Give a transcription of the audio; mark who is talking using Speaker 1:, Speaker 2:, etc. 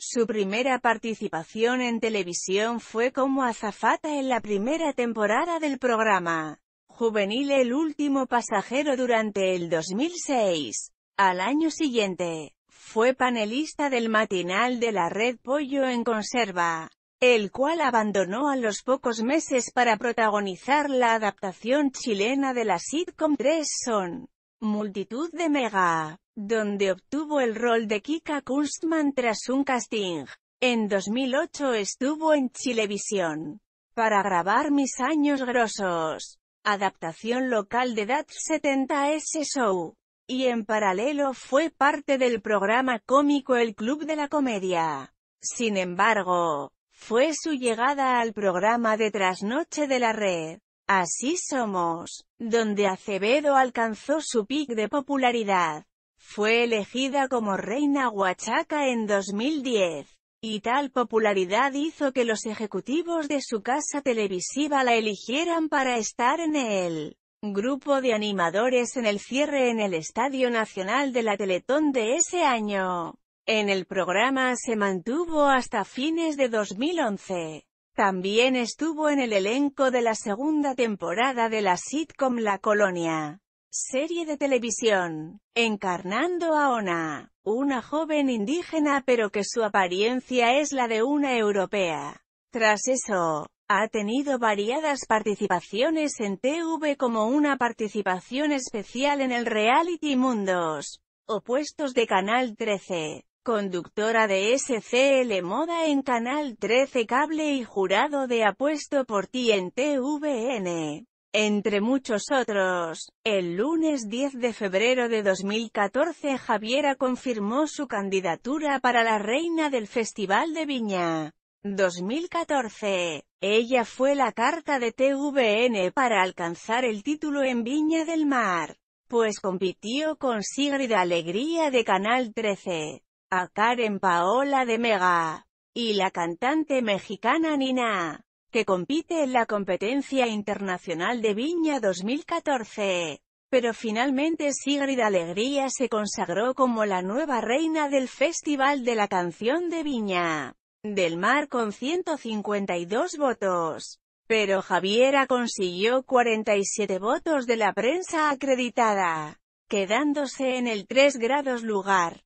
Speaker 1: Su primera participación en televisión fue como azafata en la primera temporada del programa juvenil El último pasajero durante el 2006. Al año siguiente, fue panelista del matinal de la red Pollo en Conserva, el cual abandonó a los pocos meses para protagonizar la adaptación chilena de la sitcom Tres Son. Multitud de Mega, donde obtuvo el rol de Kika Kunstman tras un casting. En 2008 estuvo en Chilevisión para grabar Mis Años Grosos, adaptación local de That 70S Show, y en paralelo fue parte del programa cómico El Club de la Comedia. Sin embargo, fue su llegada al programa de Trasnoche de la Red Así somos, donde Acevedo alcanzó su pic de popularidad. Fue elegida como reina huachaca en 2010, y tal popularidad hizo que los ejecutivos de su casa televisiva la eligieran para estar en el grupo de animadores en el cierre en el Estadio Nacional de la Teletón de ese año. En el programa se mantuvo hasta fines de 2011. También estuvo en el elenco de la segunda temporada de la sitcom La Colonia, serie de televisión, encarnando a Ona, una joven indígena pero que su apariencia es la de una europea. Tras eso, ha tenido variadas participaciones en TV como una participación especial en el reality Mundos, opuestos de Canal 13 conductora de SCL Moda en Canal 13 Cable y jurado de Apuesto por ti en TVN. Entre muchos otros, el lunes 10 de febrero de 2014 Javiera confirmó su candidatura para la reina del Festival de Viña. 2014. Ella fue la carta de TVN para alcanzar el título en Viña del Mar, pues compitió con Sigrid Alegría de Canal 13 a Karen Paola de Mega, y la cantante mexicana Nina, que compite en la competencia internacional de Viña 2014. Pero finalmente Sigrid Alegría se consagró como la nueva reina del Festival de la Canción de Viña del Mar con 152 votos. Pero Javiera consiguió 47 votos de la prensa acreditada, quedándose en el 3 grados lugar.